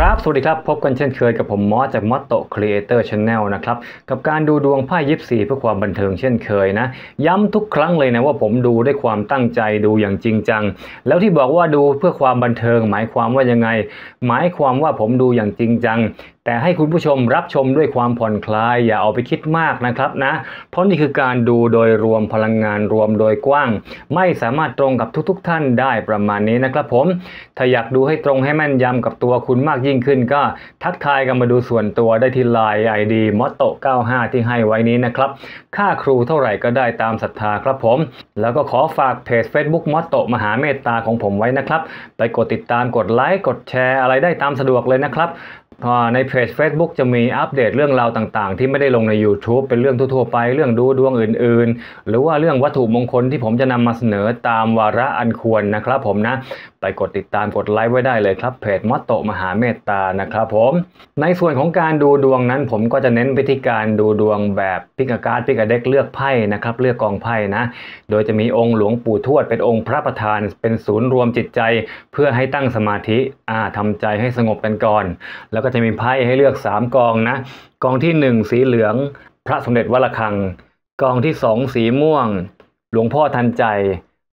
ครับ สวัสดีครับ พบกันเช่นเคยกับผมมอสจากมอสโตครีเอเตอร์ชาแนลนะครับ กับการดูดวงไพ่ยิปซีเพื่อความบันเทิงเช่นเคยนะ ย้ำทุกครั้งเลยนะ ว่าผมดูด้วยความตั้งใจดูอย่างจริงจัง แล้วที่บอกว่าดูเพื่อความบันเทิงหมายความว่ายังไง หมายความว่าผมดูอย่างจริงจังแต่ให้คุณผู้ชมรับชมด้วยความผ่อนคลาย อย่าเอาไปคิดมากนะครับนะ เพราะนี่คือการดูโดยรวมพลังงานรวมโดยกว้าง ไม่สามารถตรงกับทุกๆ ท่านได้ประมาณนี้นะครับผม ถ้าอยากดูให้ตรงให้แม่นยำกับตัวคุณมากยิ่งขึ้นก็ทักทายกันมาดูส่วนตัวได้ที่ไลน์ ID มอตโต95 ที่ให้ไว้นี้นะครับค่าครูเท่าไหร่ก็ได้ตามศรัทธาครับผม แล้วก็ขอฝากเพจ Facebook มอตโตมหาเมตตาของผมไว้นะครับไปกดติดตามกดไลค์กดแชร์อะไรได้ตามสะดวกเลยนะครับในเพจ Facebook จะมีอัปเดตเรื่องราวต่างๆที่ไม่ได้ลงใน YouTube เป็นเรื่องทั่วๆ ไปเรื่องดูดวงอื่นๆ หรือว่าเรื่องวัตถุมงคลที่ผมจะนำมาเสนอตามวาระอันควรนะครับผมนะไปกดติดตามกดไลค์ไว้ได้เลยครับเพจมัตโตมหาเมตตานะครับผมในส่วนของการดูดวงนั้น ผมก็จะเน้นวิธีการดูดวงแบบพิกการ์ดพิกเด็กเลือกไพ่นะครับ เลือกกองไพ่นะ โดยจะมีองค์หลวงปู่ทวดเป็นองค์พระประธานเป็นศูนย์รวมจิตใจ เพื่อให้ตั้งสมาธิอ่าทำใจให้สงบกันก่อน แล้วก็จะมีไพ่ให้เลือก 3 กองนะ กองที่ 1 สีเหลือง พระสมเด็จวัลคัง กองที่2สีม่วง หลวงพ่อทันใจ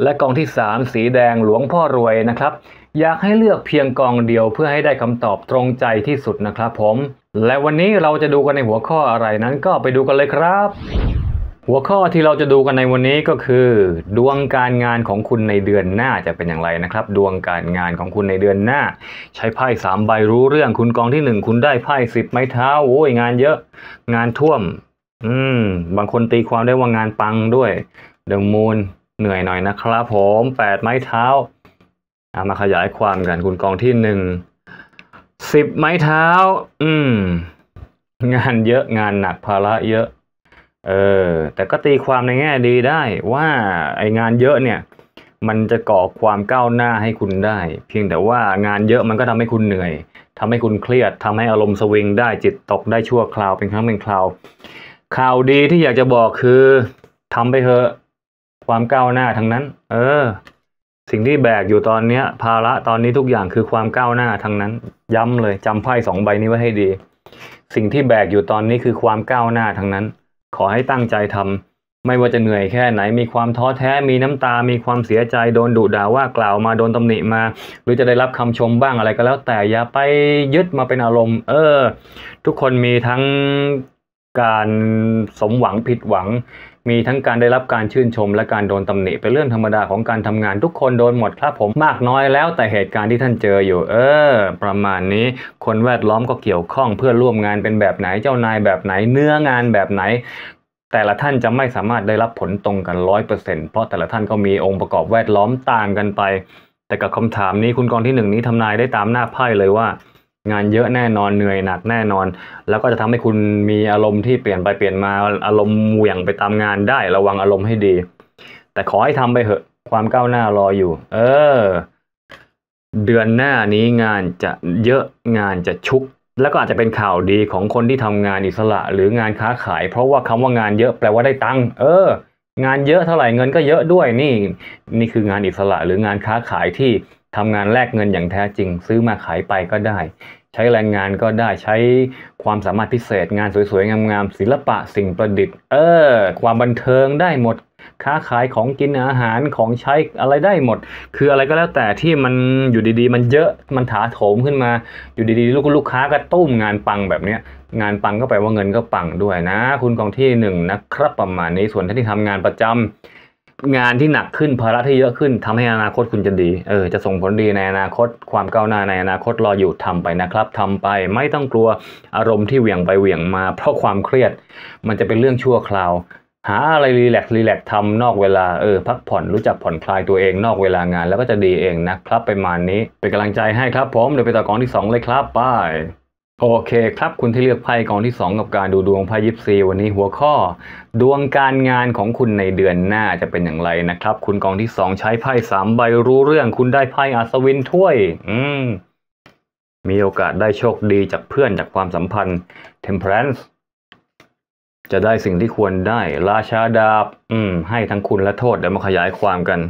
และกองที่3สีแดงหลวงพ่อรวยนะครับอยากให้เลือกเพียงกองเดียวเพื่อให้ได้คำตอบตรงใจที่สุดนะครับ ผม และวันนี้เราจะดูกันในหัวข้ออะไรนั้นก็ไปดูกันเลยครับ หัวข้อที่เราจะดูกันในวันนี้ก็คือ ดวงการงานของคุณในเดือนหน้าจะเป็นอย่างไรนะครับ ดวงการงานของคุณในเดือนหน้า ใช้ไพ่3ใบรู้เรื่องคุณกองที่1 คุณได้ไพ่10ไม้เท้าโอ้ยงานเยอะ งานท่วม อืม บางคนตีความได้ว่างานปังด้วยเดอะมูนเหนื่อยหน่อยนะครับผมแปดไม้เท้าเอามาขยายความกันคุณกองที่หนึ่งสิบไม้เท้า อืมงานเยอะงานหนักภาระเยอะเออแต่ก็ตีความในแง่ดีได้ว่าไองานเยอะเนี่ย มันจะก่อความก้าวหน้าให้คุณได้ เพียงแต่ว่างานเยอะมันก็ทำให้คุณเหนื่อย ทำให้คุณเครียดทำให้อารมณ์สวิงได้จิตตกได้ชั่วคราวเป็นครั้งเป็นคราวข่าวดีที่อยากจะบอกคือทำไปเถอะความก้าวหน้าทั้งนั้น เออ สิ่งที่แบกอยู่ตอนเนี้ย ภาระตอนนี้ทุกอย่างคือความก้าวหน้าทั้งนั้น ย้ำเลย จำไพ่สองใบนี้ไว้ให้ดี สิ่งที่แบกอยู่ตอนนี้คือความก้าวหน้าทั้งนั้น ขอให้ตั้งใจทำ ไม่ว่าจะเหนื่อยแค่ไหน มีความท้อแท้ มีน้ำตา มีความเสียใจโดนดุด่าว่ากล่าวมาโดนตำหนิมา หรือจะได้รับคำชมบ้างอะไรก็แล้ว แต่อย่าไปยึดมาเป็นอารมณ์ เออ ทุกคนมีทั้งการสมหวังผิดหวังมีทั้งการได้รับการชื่นชมและการโดนตำหนิ เป็นเรื่องธรรมดาของการทำงานทุกคนโดนหมดครับผมมากน้อยแล้ว แต่เหตุการณ์ที่ท่านเจออยู่ เออ ประมาณนี้คนแวดล้อมก็เกี่ยวข้อง เพื่อนร่วมงานเป็นแบบไหนเจ้านายแบบไหนเนื้องานแบบไหน แต่ละท่านจะไม่สามารถได้รับผลตรงกันร้อยเปอร์เซ็นต์เพราะแต่ละท่านก็มีองค์ประกอบแวดล้อมต่างกันไป แต่กับคำถามนี้คุณกองที่หนึ่งนี้ทานายได้ตามหน้าไพ่เลยว่างานเยอะแน่นอนเหนื่อยหนักแน่นอน แล้วก็จะทำให้คุณมีอารมณ์ที่เปลี่ยนไปเปลี่ยนมาอารมณ์เหวี่ยงไปตามงานได้ระวังอารมณ์ให้ดี แต่ขอให้ทำไปเถอะ ความก้าวหน้ารออยู่ เออ เดือนหน้านี้งานจะเยอะงานจะชุก แล้วก็อาจจะเป็นข่าวดีของคนที่ทำงานอิสระหรืองานค้าขาย เพราะว่าคำว่างานเยอะแปลว่าได้ตังค์เออ งานเยอะเท่าไหร่เงินก็เยอะด้วยนี่ นี่คืองานอิสระหรืองานค้าขายที่ทำงานแลกเงินอย่างแท้จริง ซื้อมาขายไปก็ได้ใช้แรงงานก็ได้ใช้ ความสามารถพิเศษงานสวยๆงามๆศิลปะสิ่งประดิษฐ์เออความบันเทิงได้หมด ค้าขายของกินอาหารของใช้อะไรได้หมด คืออะไรก็แล้วแต่ที่มันอยู่ดีๆ มันเยอะมันถาโถมขึ้นมา อยู่ดีๆลูกลูกค้าก็ตุ้มงานปังแบบเนี้ย งานปังก็แปลว่าเงินก็ปังด้วยนะ คุณกองที่หนะครับประมาณนี้ส่วนท่านที่ทำงานประจำงานที่หนักขึ้นภาระที่เยอะขึ้นทำให้อนาคตคุณจะดี เออ จะส่งผลดีในอนาคตความก้าวหน้า ในอนาคตรออยู่ทำไปนะครับ ทำไป ไม่ต้องกลัวอารมณ์ที่เหวี่ยงไปเหวี่ยงมา เพราะความเครียด มันจะเป็นเรื่องชั่วคราว หาอะไรรีแลกซ์รีแลกซ์ทำนอกเวลาเออ พักผ่อนรู้จักผ่อนคลายตัวเอง นอกเวลางานแล้วก็จะดีเองนะครับไปมานี้เป็นกำลังใจให้ครับผมเดี๋ยวไปต่อกองที่2เลยครับไปโอเค ครับ คุณที่เลือกไพ่กองที่2กับการดูดวงไพ่ยิปซีวันนี้หัวข้อ ดวงการงานของคุณในเดือนหน้าจะเป็นอย่างไรนะครับ คุณกองที่2ใช้ไพ่3ใบรู้เรื่องคุณได้ไพ่อัศวินถ้วย อืม มีโอกาสได้โชคดีจากเพื่อนจากความสัมพันธ์ Temperance จะได้สิ่งที่ควรได้ ราชาดาบ อืม ให้ทั้งคุณและโทษเดี๋ยวมาขยายความกัน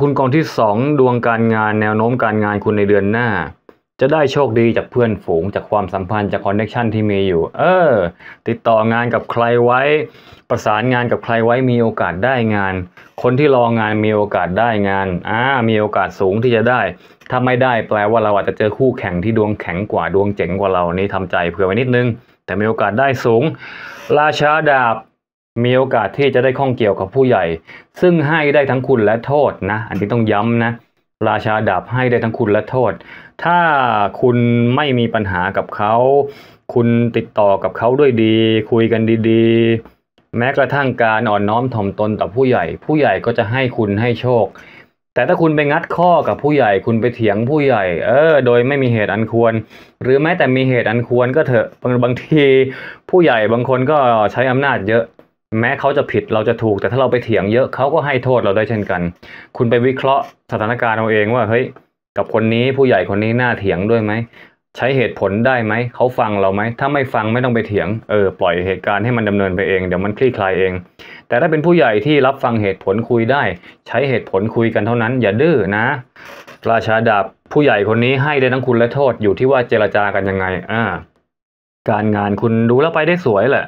คุณกองที่2ดวงการงาน แนวโน้มการงานคุณในเดือนหน้าจะได้โชคดีจากเพื่อนฝูงจากความสัมพันธ์จากคอนเนคชันที่มีอยู่เออ ติดต่องานกับใครไว้ ประสานงานกับใครไว้มีโอกาสได้งาน คนที่รองานมีโอกาสได้งานอ่ามีโอกาสสูงที่จะได้ถ้าไม่ได้แปลว่าเราอาจจะเจอคู่แข่งที่ดวงแข็งกว่าดวงเจ๋งกว่าเรานี่ทำใจเผื่อไว้นิดนึง แต่มีโอกาสได้สูง ราชาดาบมีโอกาสที่จะได้ข้องเกี่ยวกับผู้ใหญ่ ซึ่งให้ได้ทั้งคุณและโทษนะอันนี้ต้องย้ำนะราชาดาบให้ได้ทั้งคุณและโทษ ถ้าคุณไม่มีปัญหากับเขา คุณติดต่อกับเขาด้วยดี คุยกันดีๆ แม้กระทั่งการอ่อนน้อมถ่อมตนต่อผู้ใหญ่ ผู้ใหญ่ก็จะให้คุณให้โชค แต่ถ้าคุณไปงัดข้อกับผู้ใหญ่ คุณไปเถียงผู้ใหญ่ เออ โดยไม่มีเหตุอันควร หรือแม้แต่มีเหตุอันควรก็เถอะ บางที ผู้ใหญ่บางคนก็ใช้อำนาจเยอะแม้เขาจะผิดเราจะถูกแต่ถ้าเราไปเถียงเยอะเขาก็ให้โทษเราได้เช่นกัน คุณไปวิเคราะห์สถานการณ์เอาเอง ว่าเฮ้ยกับคนนี้ผู้ใหญ่คนนี้น่าเถียงด้วยไหมใช้เหตุผลได้ไหมเขาฟังเราไหมถ้าไม่ฟังไม่ต้องไปเถียงเออปล่อยเหตุการณ์ให้มันดำเนินไปเองเดี๋ยวมันคลี่คลายเอง แต่ถ้าเป็นผู้ใหญ่ที่รับฟังเหตุผลคุยได้ ใช้เหตุผลคุยกันเท่านั้น อย่าดื้อนะ ราชาดาบผู้ใหญ่คนนี้ให้ได้ทั้งคุณและโทษอยู่ที่ว่าเจรจากันยังไง อ่า การงานคุณดูแล้วไปได้สวยแหละ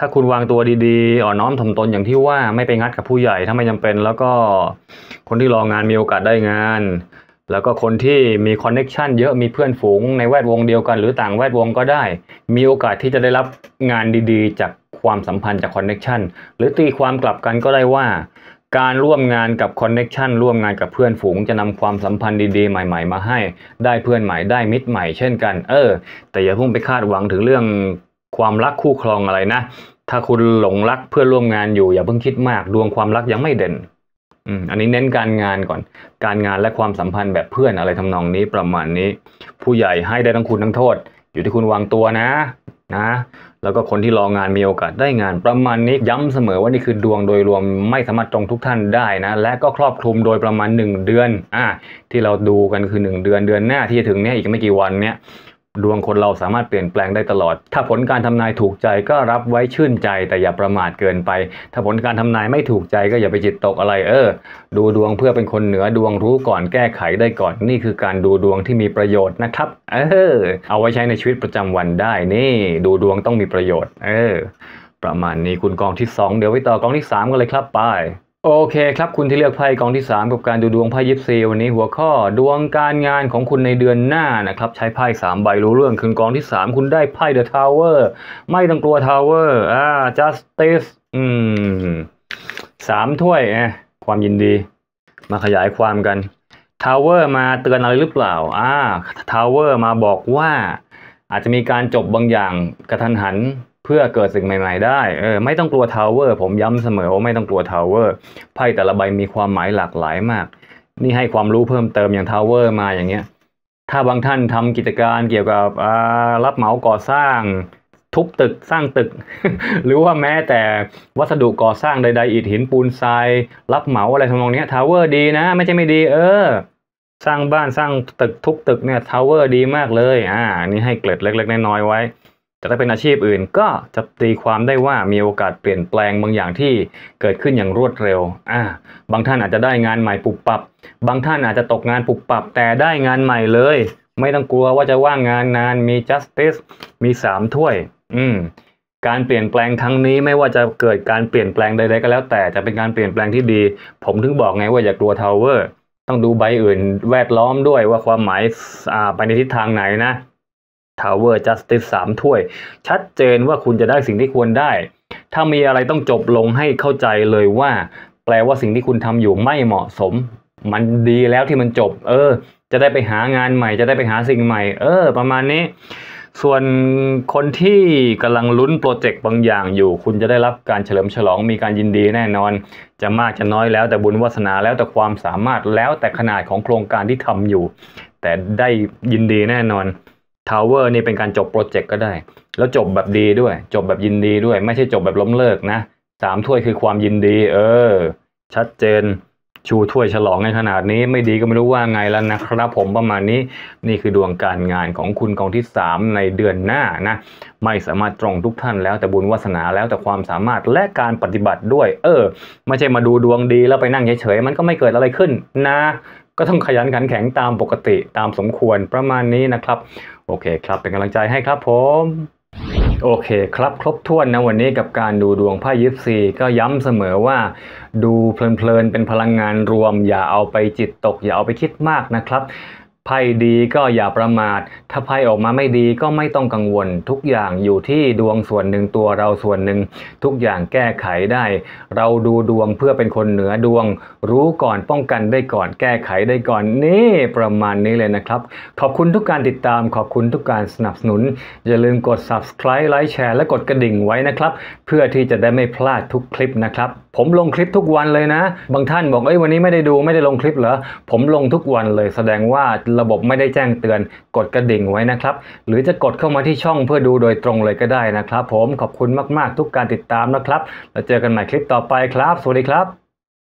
ถ้าคุณวางตัวดีๆ อ่อนน้อมถ่อมตนอย่างที่ว่าไม่ไปงัดกับผู้ใหญ่ถ้าไม่จาเป็นแล้วก็คนที่รองานมีโอกาสได้งาน แล้วก็คนที่มีคอนเน็กชันเยอะมีเพื่อนฝูงในแวดวงเดียวกัน หรือต่างแวดวงก็ได้ มีโอกาสที่จะได้รับงานดีๆ จากความสัมพันธ์จากคอนเน็กชันหรือตีความกลับกันก็ได้ว่า การร่วมงานกับคอนเน็กชันร่วมงานกับเพื่อนฝูงจะนำความสัมพันธ์ดีๆใหม่ๆมาให้ ได้เพื่อนใหม่ได้มิตรใหม่เช่นกัน เออ แต่อย่าเพิ่งไปคาดหวังถึงเรื่องความรักคู่ครองอะไรนะ ถ้าคุณหลงรักเพื่อนร่วมงานอยู่อย่าเพิ่งคิดมากดวงความรักยังไม่เด่นอันนี้เน้นการงานก่อนการงานและความสัมพันธ์แบบเพื่อนอะไรทำนองนี้ ประมาณนี้ ผู้ใหญ่ให้ได้ทั้งคุณทั้งโทษ อยู่ที่คุณวางตัวนะนะแล้วก็คนที่รองานมีโอกาสได้งาน ประมาณนี้ย้ำเสมอว่านี่คือดวงโดยรวมไม่สามารถตรงทุกท่านได้นะและก็ครอบคลุมโดยประมาณ1เดือน อ่าที่เราดูกันคือ1เดือนเดือนหน้า ที่จะถึงเนี้ยอีกไม่กี่วันเนี้ยดวงคนเราสามารถเปลี่ยนแปลงได้ตลอด ถ้าผลการทำนายถูกใจก็รับไว้ชื่นใจแต่อย่าประมาทเกินไป ถ้าผลการทำนายไม่ถูกใจก็อย่าไปจิตตกอะไร เออ ดูดวงเพื่อเป็นคนเหนือดวงรู้ก่อนแก้ไขได้ก่อน นี่คือการดูดวงที่มีประโยชน์นะครับ เออ เอาไว้ใช้ในชีวิตประจำวันได้นี่ ดูดวงต้องมีประโยชน์ เออ ประมาณนี้คุณกองที่2เดี๋ยวไปต่อกองที่ 3 กันเลยครับไปโอเคครับคุณที่เลือกไพ่กองที่3กับการดูดวงไพ่ยิปซีวันนี้หัวข้อดวงการงานของคุณในเดือนหน้านะครับใช้ไพ่3ใบรู้เรื่อง คืนกองที่3คุณได้ไพ่เดอะทาวเวอร์ไม่ต้องกลัวทาวเวอร์อ่าจัสติสอืมสามถ้วยอะความยินดี มาขยายความกันทาวเวอร์มาเตือนอะไรหรือเปล่า อ่าทาวเวอร์มาบอกว่า อาจจะมีการจบบางอย่างกระทันหันพื่อเกิดสิ่งใหม่ ๆได้ เออไม่ต้องกลัวทาวเวอร์ ผมย้ำเสมอว่าไม่ต้องกลัวทาวเวอร์ไพ่แต่ละใบมีความหมายหลากหลายมาก นี่ให้ความรู้เพิ่มเติมอย่างทาวเวอร์มาอย่างเงี้ย ถ้าบางท่านทำกิจการเกี่ยวกับรับเหมาก่อสร้าง ทุบตึกสร้างตึก หรือว่าแม้แต่วัสดุก่อสร้างใดๆอิฐหินปูนทรายรับเหมาอะไรทำนองนี้ทาวเวอร์ดีนะ ไม่ใช่ไม่ดี เออ สร้างบ้านสร้างตึกทุกตึกเนี่ยทาวเวอร์ดีมากเลยอ่านี่ให้เกล็ดเล็กๆน้อยๆไว้แต่ถ้าเป็นอาชีพอื่นก็จะตีความได้ว่ามีโอกาสเปลี่ยนแปลงบางอย่างที่เกิดขึ้นอย่างรวดเร็ว อ่า บางท่านอาจจะได้งานใหม่ปุบปับ บางท่านอาจจะตกงานปุบปับแต่ได้งานใหม่เลย ไม่ต้องกลัวว่าจะว่างงานนานมี justice มี 3 ถ้วย อืม การเปลี่ยนแปลงครั้งนี้ไม่ว่าจะเกิดการเปลี่ยนแปลงใดๆก็แล้ว แต่จะเป็นการเปลี่ยนแปลงที่ดี ผมถึงบอกไงว่าอย่ากลัวทาวเวอร์ต้องดูใบอื่น แวดล้อมด้วยว่าความหมายไปในทิศทางไหนนะทาววอร์จัสติสสามถ้วย ชัดเจนว่าคุณจะได้สิ่งที่ควรได้ ถ้ามีอะไรต้องจบลงให้เข้าใจเลยว่า แปลว่าสิ่งที่คุณทำอยู่ไม่เหมาะสม มันดีแล้วที่มันจบ เออ จะได้ไปหางานใหม่ จะได้ไปหาสิ่งใหม่ เออ ประมาณนี้ ส่วนคนที่กำลังลุ้นโปรเจกต์บางอย่างอยู่ คุณจะได้รับการเฉลิมฉลองมีการยินดีแน่นอน จะมากจะน้อยแล้วแต่บุญวาสนาแล้วแต่ความสามารถแล้วแต่ขนาดของโครงการที่ทำอยู่ แต่ได้ยินดีแน่นอนทาวเวอร์นี่เป็นการจบโปรเจกต์ก็ได้ แล้วจบแบบดีด้วย จบแบบยินดีด้วย ไม่ใช่จบแบบล้มเลิกนะสามถ้วยคือความยินดี เออ ชัดเจน ชูถ้วยฉลองในขนาดนี้ ไม่ดีก็ไม่รู้ว่าไงแล้วนะครับผมประมาณนี้ นี่คือดวงการงานของคุณกองที่3ในเดือนหน้านะ ไม่สามารถตรงทุกท่านแล้วแต่บุญวาสนาแล้วแต่ความสามารถและการปฏิบัติด้วย เออ ไม่ใช่มาดูดวงดีแล้วไปนั่งเฉยๆ มันก็ไม่เกิดอะไรขึ้น นะ ก็ต้องขยันขันแข็งตามปกติตามสมควรประมาณนี้นะครับโอเคครับ เป็นกำลังใจให้ครับผม โอเคครับ ครบถ้วนนะ วันนี้กับการดูดวงไพ่ยิปซี ก็ย้ำเสมอว่าดูเพลินๆ เป็นพลังงานรวม อย่าเอาไปจิตตก อย่าเอาไปคิดมากนะครับไพ่ดีก็อย่าประมาท ถ้าไพ่ออกมาไม่ดีก็ไม่ต้องกังวล ทุกอย่างอยู่ที่ดวงส่วนหนึ่งตัวเราส่วนหนึ่งทุกอย่างแก้ไขได้ เราดูดวง เพื่อเป็นคนเหนือดวง รู้ก่อนป้องกันได้ก่อนแก้ไขได้ก่อนนี่ ประมาณนี้เลยนะครับ ขอบคุณทุกการติดตามขอบคุณทุกการสนับสนุนอย่าลืมกด subscribe ไลค์แชร์และกดกระดิ่งไว้นะครับ เพื่อที่จะได้ไม่พลาดทุกคลิปนะครับผมลงคลิปทุกวันเลยนะ บางท่านบอกเอ้ยวันนี้ไม่ได้ดูไม่ได้ลงคลิปเหรอ ผมลงทุกวันเลยแสดงว่าระบบไม่ได้แจ้งเตือน กดกระดิ่งไว้นะครับ หรือจะกดเข้ามาที่ช่องเพื่อดูโดยตรงเลยก็ได้นะครับ ผม ขอบคุณมากๆ ทุกการติดตามนะครับแล้วเจอกันใหม่คลิปต่อไปครับ สวัสดีครับ